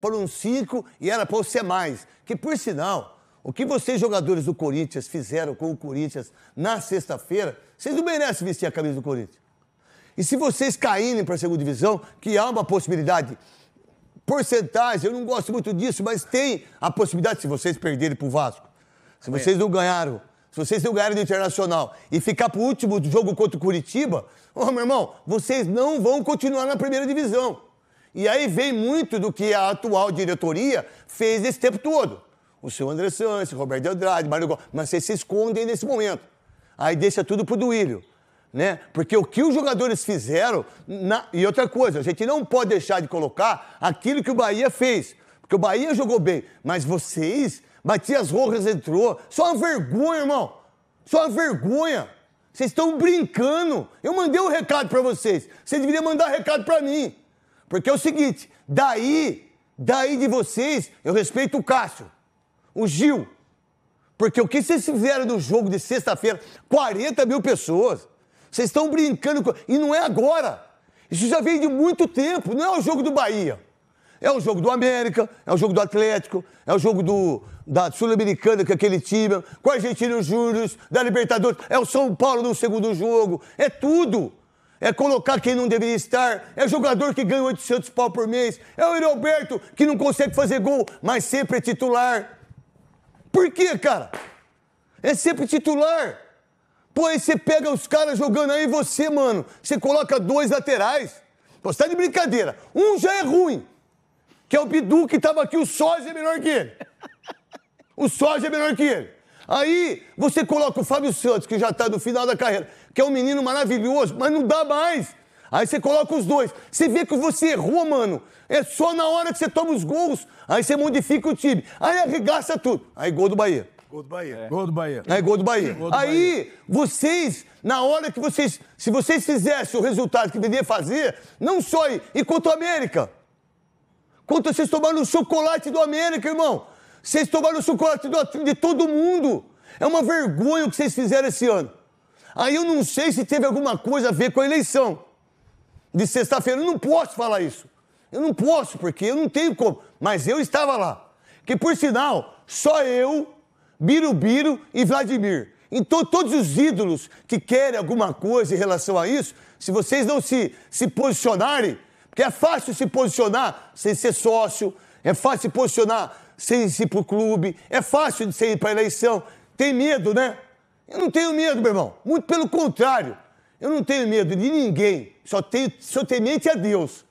por um 5 e era para você mais. Que, por sinal, o que vocês, jogadores do Corinthians, fizeram com o Corinthians na sexta-feira, vocês não merecem vestir a camisa do Corinthians. E se vocês caírem para a segunda divisão, que há uma possibilidade, porcentagem, eu não gosto muito disso, mas tem a possibilidade, se vocês perderem para o Vasco, se vocês não ganharam se vocês não ganharem do Internacional e ficar o último jogo contra o Curitiba, oh, meu irmão, vocês não vão continuar na primeira divisão. E aí vem muito do que a atual diretoria fez esse tempo todo. O senhor André Santos, Roberto Andrade, Mário Gomes, mas vocês se escondem nesse momento. Aí deixa tudo pro Duílio. Né? Porque o que os jogadores fizeram. Na... E outra coisa, a gente não pode deixar de colocar aquilo que o Bahia fez. Porque o Bahia jogou bem, mas vocês. Matias Rojas entrou. Só uma vergonha, irmão. Só uma vergonha. Vocês estão brincando. Eu mandei um recado para vocês. Vocês deveriam mandar recado para mim. Porque é o seguinte, daí, daí de vocês, eu respeito o Cássio, o Gil. Porque o que vocês fizeram no jogo de sexta-feira, 40 mil pessoas. Vocês estão brincando com... E não é agora. Isso já vem de muito tempo. Não é o jogo do Bahia. É o jogo do América, é o jogo do Atlético, é o jogo do, da Sul-Americana com é aquele time, com a Argentina Júnior, da Libertadores, é o São Paulo no segundo jogo. É tudo é colocar quem não deveria estar, é jogador que ganha 800 pau por mês, é o Roberto que não consegue fazer gol, mas sempre é titular. Por quê, cara? É sempre titular. Pô, aí você pega os caras jogando aí, você, mano, você coloca dois laterais. Pô, você tá de brincadeira. Um já é ruim, que é o Bidu que tava aqui, o Soja é melhor que ele. O Soja é melhor que ele. Aí você coloca o Fábio Santos, que já está no final da carreira, que é um menino maravilhoso, mas não dá mais. Aí você coloca os dois. Você vê que você errou, mano. É só na hora que você toma os gols. Aí você modifica o time. Aí arregaça tudo. Aí gol do Bahia. Gol do Bahia. É. Gol do Bahia. Aí gol do Bahia. Gol do aí Bahia. vocês, na hora que vocês. Se vocês fizessem o resultado que deveria fazer, não só aí, e contra o América. Contra vocês tomaram o chocolate do América, irmão. Vocês tomaram o chocolate de todo mundo. É uma vergonha o que vocês fizeram esse ano. Aí eu não sei se teve alguma coisa a ver com a eleição de sexta-feira. Eu não posso falar isso. Eu não posso, porque eu não tenho como. Mas eu estava lá. Que por sinal, só eu, Birubiru e Vladimir. Então, todos os ídolos que querem alguma coisa em relação a isso, se vocês não se, se posicionarem, porque é fácil se posicionar sem ser sócio, é fácil se posicionar sem ir para o clube, é fácil de você ir para a eleição. Tem medo, né? Eu não tenho medo, meu irmão. Muito pelo contrário. Eu não tenho medo de ninguém. Só tenho, só tenho a Deus.